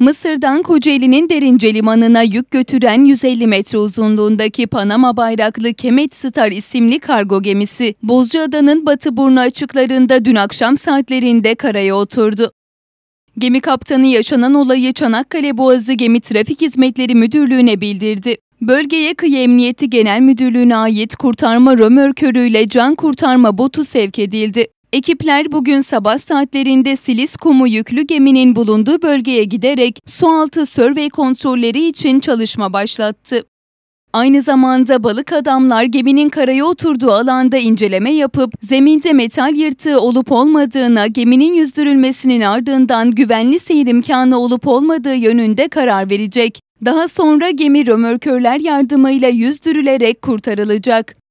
Mısır'dan Kocaeli'nin Derince Limanı'na yük götüren 150 metre uzunluğundaki Panama bayraklı Kemet Star isimli kargo gemisi, Bozcaada'nın Batıburnu açıklarında dün akşam saatlerinde karaya oturdu. Gemi kaptanı yaşanan olayı Çanakkale Boğazı Gemi Trafik Hizmetleri Müdürlüğü'ne bildirdi. Bölgeye Kıyı Emniyeti Genel Müdürlüğü'ne ait kurtarma römörkörüyle can kurtarma botu sevk edildi. Ekipler bugün sabah saatlerinde Silis kumu yüklü geminin bulunduğu bölgeye giderek sualtı sörvey kontrolleri için çalışma başlattı. Aynı zamanda balık adamlar geminin karaya oturduğu alanda inceleme yapıp zeminde metal yırtığı olup olmadığına, geminin yüzdürülmesinin ardından güvenli seyir imkanı olup olmadığı yönünde karar verecek. Daha sonra gemi römörkörler yardımıyla yüzdürülerek kurtarılacak.